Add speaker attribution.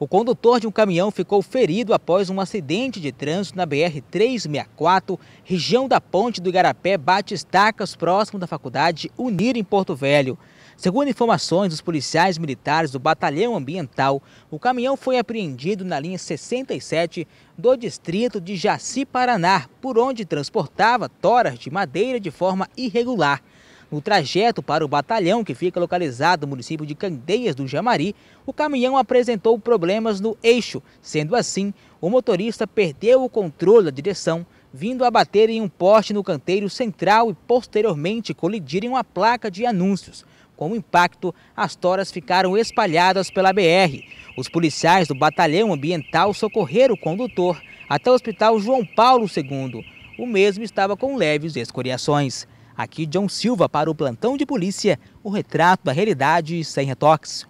Speaker 1: O condutor de um caminhão ficou ferido após um acidente de trânsito na BR-364, região da ponte do Igarapé estacas próximo da faculdade Unir em Porto Velho. Segundo informações dos policiais militares do Batalhão Ambiental, o caminhão foi apreendido na linha 67 do distrito de Jaci, Paraná, por onde transportava toras de madeira de forma irregular. No trajeto para o batalhão, que fica localizado no município de Candeias do Jamari, o caminhão apresentou problemas no eixo. Sendo assim, o motorista perdeu o controle da direção, vindo a bater em um poste no canteiro central e posteriormente colidir em uma placa de anúncios. Com o impacto, as toras ficaram espalhadas pela BR. Os policiais do batalhão ambiental socorreram o condutor até o Hospital João Paulo II. O mesmo estava com leves escoriações. Aqui, John Silva para o plantão de polícia, o retrato da realidade sem retoques.